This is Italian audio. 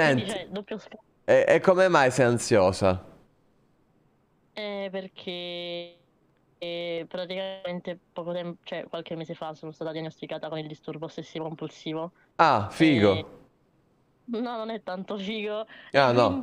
Senti. Quindi, cioè, doppio E, e, come mai sei ansiosa? Eh, perché eh, praticamente poco tempo, cioè qualche mese fa sono stata diagnosticata con il disturbo ossessivo compulsivo. Ah, figo. E... Eh, no, non è tanto figo. Ah, no.